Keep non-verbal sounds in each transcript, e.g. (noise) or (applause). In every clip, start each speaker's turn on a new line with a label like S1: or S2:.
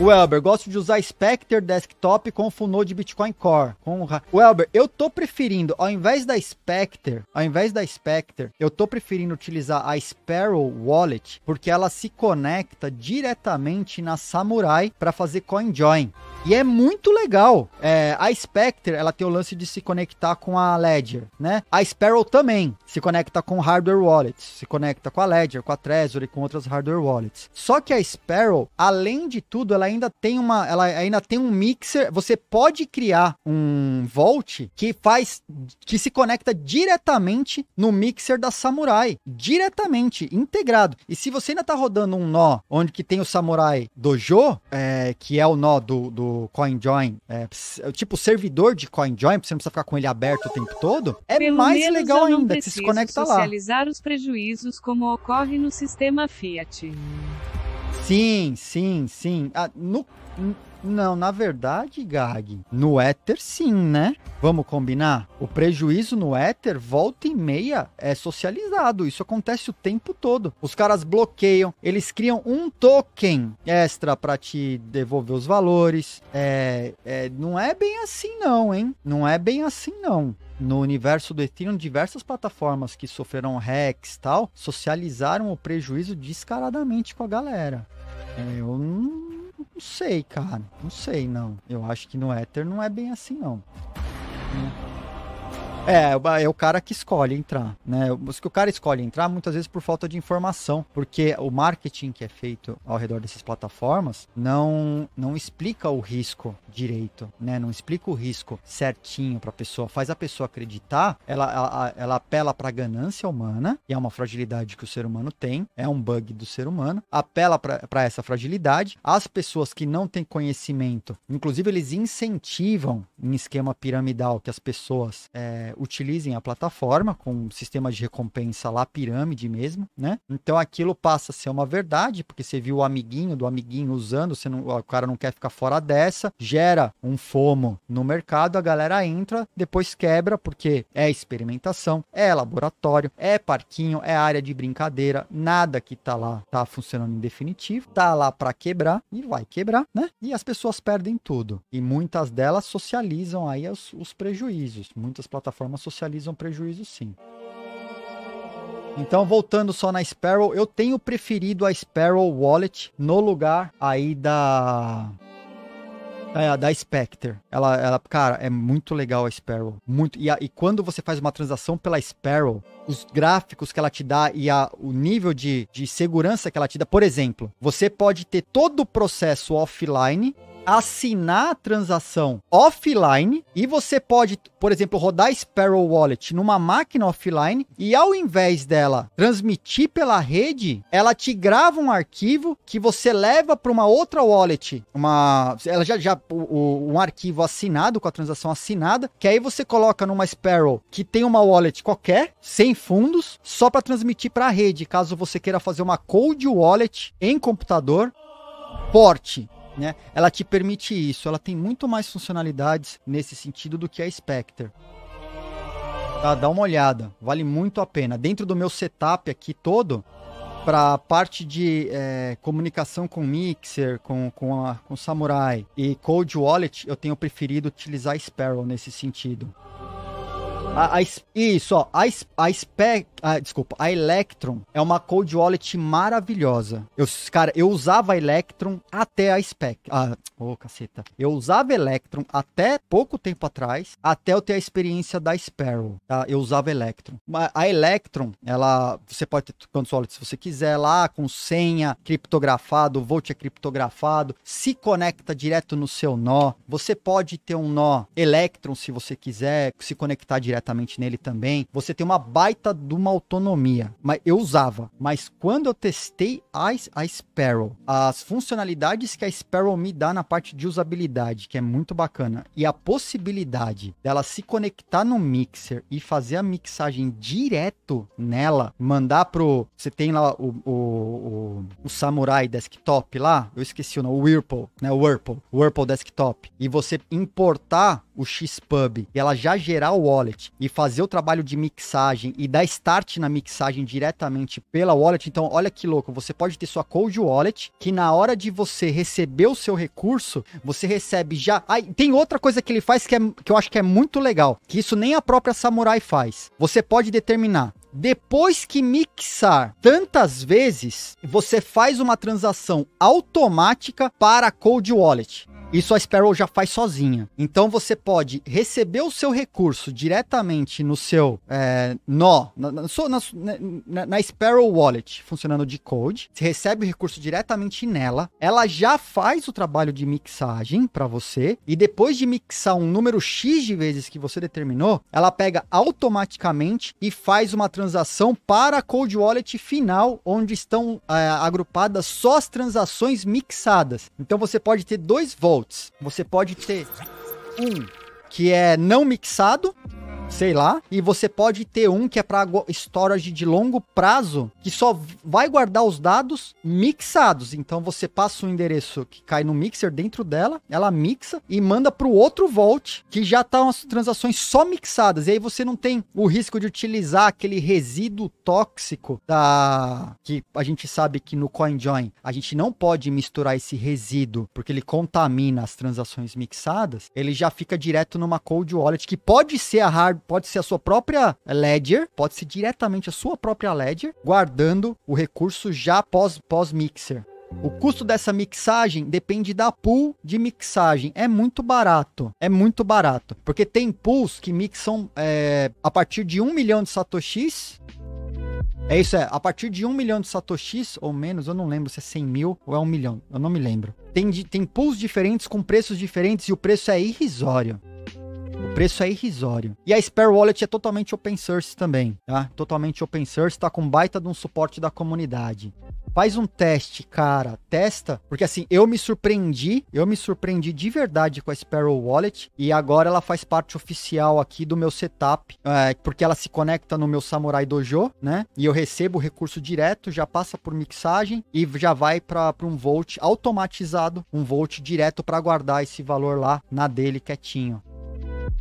S1: O Elber, gosto de usar Spectre Desktop com full node Bitcoin Core. Com o Elber, eu tô preferindo, ao invés da Spectre, ao invés da Spectre, eu tô preferindo utilizar a Sparrow Wallet, porque ela se conecta diretamente na Samurai para fazer CoinJoin. E é muito legal. É, a Spectre, ela tem o lance de se conectar com a Ledger, né? A Sparrow também se conecta com hardware wallets, se conecta com a Ledger, com a Trezor e com outras hardware wallets. Só que a Sparrow, além de tudo, ela ainda tem uma, ela ainda tem um mixer. Você pode criar um Vault que faz, que se conecta diretamente no mixer da Samurai, diretamente integrado. E se você ainda tá rodando um nó onde que tem o Samurai Dojo, é, que é o nó do, do do CoinJoin, é, tipo servidor de CoinJoin, você não precisa ficar com ele aberto o tempo todo, é Pelo mais legal ainda, que se conecta socializar lá. socializar os prejuízos como ocorre no sistema Fiat. Sim, sim, sim. Ah, no, não, na verdade, Gag, no éter sim, né? Vamos combinar? O prejuízo no éter, volta e meia, é socializado. Isso acontece o tempo todo. Os caras bloqueiam, eles criam um token extra para te devolver os valores. É, é, não é bem assim, não, hein? Não é bem assim, não no universo do Ethereum, diversas plataformas que sofreram hacks e tal, socializaram o prejuízo descaradamente com a galera. É, eu não não sei, cara. Não sei, não. Eu acho que no Ether não é bem assim, não. Hum. É, é, é o cara que escolhe entrar, né? Os que o cara escolhe entrar muitas vezes por falta de informação, porque o marketing que é feito ao redor dessas plataformas não não explica o risco direito, né? Não explica o risco certinho para a pessoa, faz a pessoa acreditar, ela ela, ela apela para a ganância humana, e é uma fragilidade que o ser humano tem, é um bug do ser humano, apela para essa fragilidade. As pessoas que não têm conhecimento, inclusive eles incentivam em esquema piramidal que as pessoas é, utilizem a plataforma com um sistema de recompensa lá, pirâmide mesmo, né? Então aquilo passa a ser uma verdade, porque você viu o amiguinho do amiguinho usando, você não, o cara não quer ficar fora dessa, gera um fomo no mercado, a galera entra, depois quebra, porque é experimentação, é laboratório, é parquinho, é área de brincadeira, nada que tá lá tá funcionando em definitivo, tá lá para quebrar e vai quebrar, né? E as pessoas perdem tudo. E muitas delas socializam aí os, os prejuízos. Muitas plataformas forma socializa um prejuízo sim. Então, voltando só na Sparrow, eu tenho preferido a Sparrow Wallet no lugar aí da. É, da Spectre. Ela, ela, cara, é muito legal a Sparrow. Muito. E, a, e quando você faz uma transação pela Sparrow, os gráficos que ela te dá e a, o nível de, de segurança que ela te dá. Por exemplo, você pode ter todo o processo offline assinar a transação offline e você pode, por exemplo, rodar Sparrow Wallet numa máquina offline e ao invés dela transmitir pela rede, ela te grava um arquivo que você leva para uma outra wallet, uma ela já já o, um arquivo assinado com a transação assinada, que aí você coloca numa Sparrow que tem uma wallet qualquer, sem fundos, só para transmitir para a rede, caso você queira fazer uma cold wallet em computador forte né? Ela te permite isso, ela tem muito mais funcionalidades nesse sentido do que a Spectre. Tá, dá uma olhada, vale muito a pena. Dentro do meu setup aqui todo, para a parte de é, comunicação com Mixer, com, com, a, com Samurai e Cold Wallet, eu tenho preferido utilizar Sparrow nesse sentido. A, a, isso, ó, a, a Spec, a, ah, desculpa, a Electron é uma cold wallet maravilhosa. Eu, cara, eu usava a Electron até a Spec. Ah, ô, oh, caceta. Eu usava Electron até pouco tempo atrás, até eu ter a experiência da Sparrow, tá? Eu usava Electron. A Electron, ela, você pode ter quantos wallets você quiser lá, com senha, criptografado, o Volt é criptografado, se conecta direto no seu nó. Você pode ter um nó Electron se você quiser, se conectar direto diretamente nele também, você tem uma baita de uma autonomia. Mas eu usava, mas quando eu testei a, a Sparrow, as funcionalidades que a Sparrow me dá na parte de usabilidade, que é muito bacana, e a possibilidade dela se conectar no mixer e fazer a mixagem direto nela, mandar pro. Você tem lá o, o, o, o Samurai Desktop lá, eu esqueci o nome, o Whirlpool, né? O Whirlpool, Whirlpool Desktop, e você importar o Xpub e ela já gerar o wallet e fazer o trabalho de mixagem e dar start na mixagem diretamente pela wallet, então olha que louco, você pode ter sua cold wallet que na hora de você receber o seu recurso, você recebe já. Ai, tem outra coisa que ele faz que, é, que eu acho que é muito legal, que isso nem a própria Samurai faz. Você pode determinar depois que mixar tantas vezes, você faz uma transação automática para a Cold Wallet. Isso a Sparrow já faz sozinha. Então você pode receber o seu recurso diretamente no seu é, nó, na, na, na, na, Sparrow Wallet, funcionando de code. Você recebe o recurso diretamente nela. Ela já faz o trabalho de mixagem para você. E depois de mixar um número X de vezes que você determinou, ela pega automaticamente e faz uma transação para a Cold Wallet final, onde estão é, agrupadas só as transações mixadas. Então você pode ter dois votos você pode ter um que é não mixado, sei lá, e você pode ter um que é para storage de longo prazo, que só vai guardar os dados mixados. Então você passa um endereço que cai no mixer dentro dela, ela mixa e manda para o outro vault, que já tá umas transações só mixadas. E aí você não tem o risco de utilizar aquele resíduo tóxico da que a gente sabe que no CoinJoin a gente não pode misturar esse resíduo, porque ele contamina as transações mixadas, ele já fica direto numa cold wallet que pode ser a hard pode, ser a sua própria ledger, pode ser diretamente a sua própria ledger, guardando o recurso já pós-mixer. pós mixer o custo dessa mixagem depende da pool de mixagem. É muito barato. É muito barato. Porque tem pools que mixam é, a partir de 1 milhão de satoshis. É isso, é. A partir de 1 milhão de satoshis ou menos, eu não lembro se é 100 mil ou é 1 milhão. Eu não me lembro. Tem, tem pools diferentes com preços diferentes e o preço é irrisório. O preço é irrisório. E a Spare Wallet é totalmente open source também, tá? Totalmente open source, está com baita de um suporte da comunidade. Faz um teste, cara, testa, porque assim, eu me surpreendi, eu me surpreendi de verdade com a Sparrow Wallet e agora ela faz parte oficial aqui do meu setup, é, porque ela se conecta no meu Samurai Dojo, né? E eu recebo o recurso direto, já passa por mixagem e já vai para um volt automatizado, um volt direto para guardar esse valor lá na dele quietinho.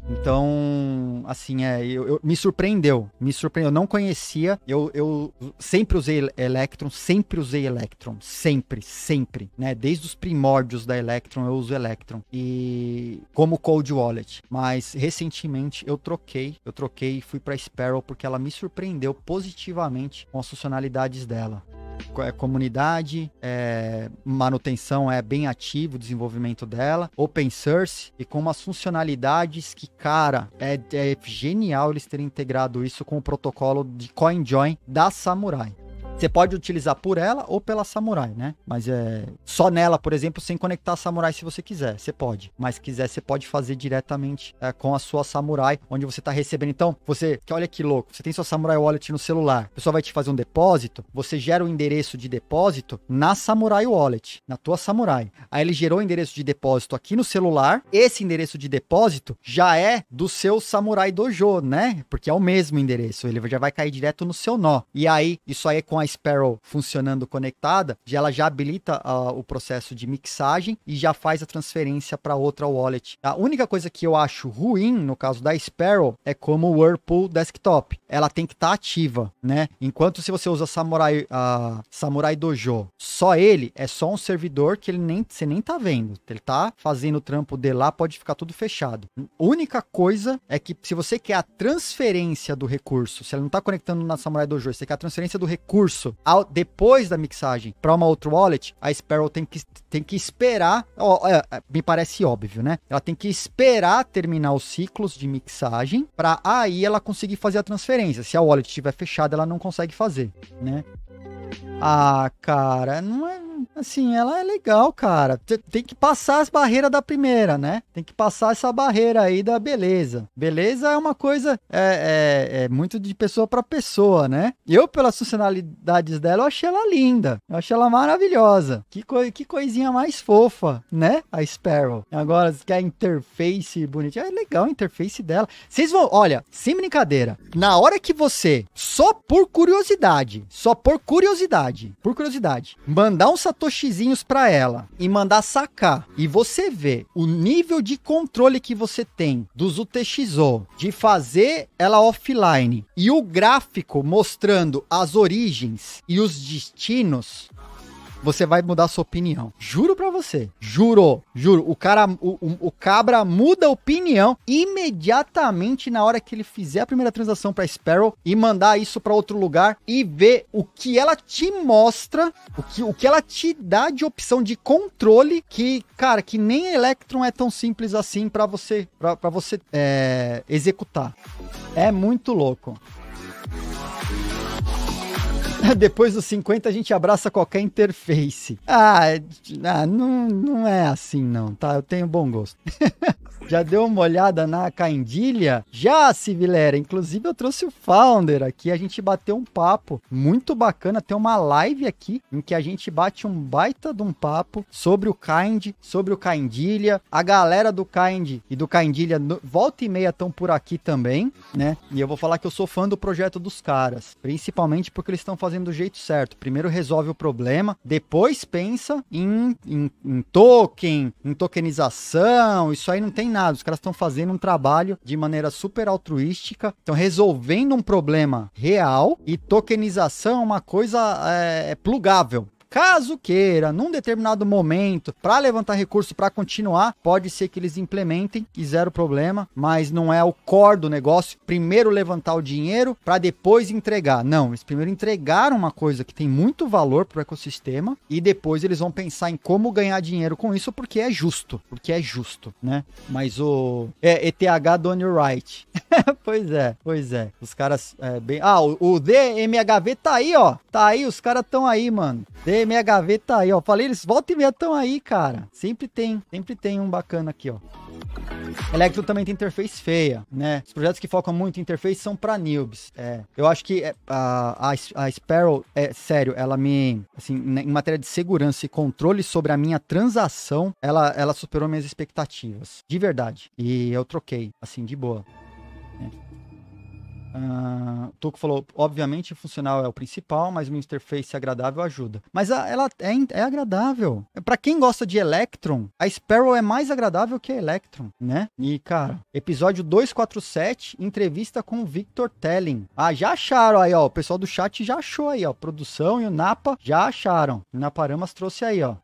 S1: Então, assim, é, eu, eu, me surpreendeu. Me surpreendeu. Eu não conhecia. Eu, eu sempre usei Electron, sempre usei Electron. Sempre, sempre. Né? Desde os primórdios da Electron, eu uso Electron. E como Cold Wallet. Mas recentemente eu troquei. Eu troquei e fui para Sparrow porque ela me surpreendeu positivamente com as funcionalidades dela. É, comunidade, é, manutenção é bem ativo, desenvolvimento dela, open source e com umas funcionalidades que, cara, é, é genial eles terem integrado isso com o protocolo de CoinJoin da Samurai. Você pode utilizar por ela ou pela samurai, né? Mas é só nela, por exemplo, sem conectar a samurai se você quiser. Você pode. Mas quiser, você pode fazer diretamente é, com a sua samurai, onde você está recebendo. Então, você. Olha que louco. Você tem sua samurai wallet no celular. O pessoal vai te fazer um depósito. Você gera o um endereço de depósito na samurai wallet, na tua samurai. Aí ele gerou o um endereço de depósito aqui no celular. Esse endereço de depósito já é do seu samurai dojo, né? Porque é o mesmo endereço. Ele já vai cair direto no seu nó. E aí, isso aí é com a Sparrow funcionando conectada, ela já habilita uh, o processo de mixagem e já faz a transferência para outra wallet. A única coisa que eu acho ruim no caso da Sparrow é como o Whirlpool Desktop. Ela tem que estar tá ativa, né? Enquanto se você usa Samurai, uh, Samurai Dojo, só ele é só um servidor que ele nem você nem tá vendo. Ele tá fazendo o trampo de lá, pode ficar tudo fechado. A única coisa é que se você quer a transferência do recurso, se ela não tá conectando na Samurai Dojo, você quer a transferência do recurso ao, depois da mixagem para uma outra wallet, a Sparrow tem que, tem que esperar. Ó, é, é, me parece óbvio, né? Ela tem que esperar terminar os ciclos de mixagem para aí ela conseguir fazer a transferência. Se a wallet estiver fechada, ela não consegue fazer, né? Ah, cara, não é Assim, ela é legal, cara. Tem que passar as barreiras da primeira, né? Tem que passar essa barreira aí da beleza. Beleza é uma coisa, é, é, é muito de pessoa para pessoa, né? Eu, pelas funcionalidades dela, eu achei ela linda. Eu achei ela maravilhosa. Que, co que coisinha mais fofa, né? A Sparrow. Agora, que a interface bonitinha. É legal a interface dela. Vocês vão, olha, sem brincadeira. Na hora que você, só por curiosidade, só por curiosidade, por curiosidade, mandar um Satoshi satoshis para ela e mandar sacar e você vê o nível de controle que você tem dos UTXO, de fazer ela offline e o gráfico mostrando as origens e os destinos, você vai mudar sua opinião. Juro pra você. Juro, juro. O cara, o, o, o cabra muda a opinião imediatamente na hora que ele fizer a primeira transação pra Sparrow e mandar isso pra outro lugar e ver o que ela te mostra, o que, o que ela te dá de opção de controle que, cara, que nem Electron é tão simples assim para você, pra, pra você é, executar. É muito louco. (laughs) Depois dos 50 a gente abraça qualquer interface. Ah, é, ah, não, não é assim não, tá? Eu tenho bom gosto. (laughs) Já deu uma olhada na Caindilha? Já, Civilera. Inclusive, eu trouxe o founder aqui. A gente bateu um papo muito bacana. Tem uma live aqui em que a gente bate um baita de um papo sobre o Kind, sobre o Caindilha. A galera do Kind e do Caindilha volta e meia estão por aqui também, né? E eu vou falar que eu sou fã do projeto dos caras, principalmente porque eles estão fazendo do jeito certo. Primeiro resolve o problema, depois pensa em, em, em token, em tokenização. Isso aí não tem nada determinados. Os caras estão fazendo um trabalho de maneira super altruística, estão resolvendo um problema real e tokenização é uma coisa é, plugável. Caso queira, num determinado momento, para levantar recurso para continuar, pode ser que eles implementem e zero problema, mas não é o core do negócio. Primeiro levantar o dinheiro para depois entregar. Não, eles primeiro entregaram uma coisa que tem muito valor para o ecossistema e depois eles vão pensar em como ganhar dinheiro com isso porque é justo, porque é justo, né? Mas o é, ETH Donny Wright. (laughs) pois é, pois é. Os caras é, bem. Ah, o, o DMHV tá aí, ó. Tá aí, os caras estão aí, mano. DMHV minha gaveta aí, ó. Falei, eles volta e meia estão aí, cara. Sempre tem, sempre tem um bacana aqui, ó. Electro também tem interface feia, né? Os projetos que focam muito em interface são para nilbis. É, eu acho que é, a, a, a Sparrow, é sério, ela me, assim, né, em matéria de segurança e controle sobre a minha transação, ela, ela superou minhas expectativas, de verdade. E eu troquei, assim, de boa. Né? Uh, ah, Tuco falou, obviamente funcional é o principal, mas uma interface agradável ajuda. Mas a, ela é, é agradável. Para quem gosta de Electron, a Sparrow é mais agradável que a Electron, né? E, cara, episódio 247, entrevista com o Victor Telling. Ah, já acharam aí, ó. O pessoal do chat já achou aí, ó. Produção e o Napa já acharam. O Naparamas trouxe aí, ó.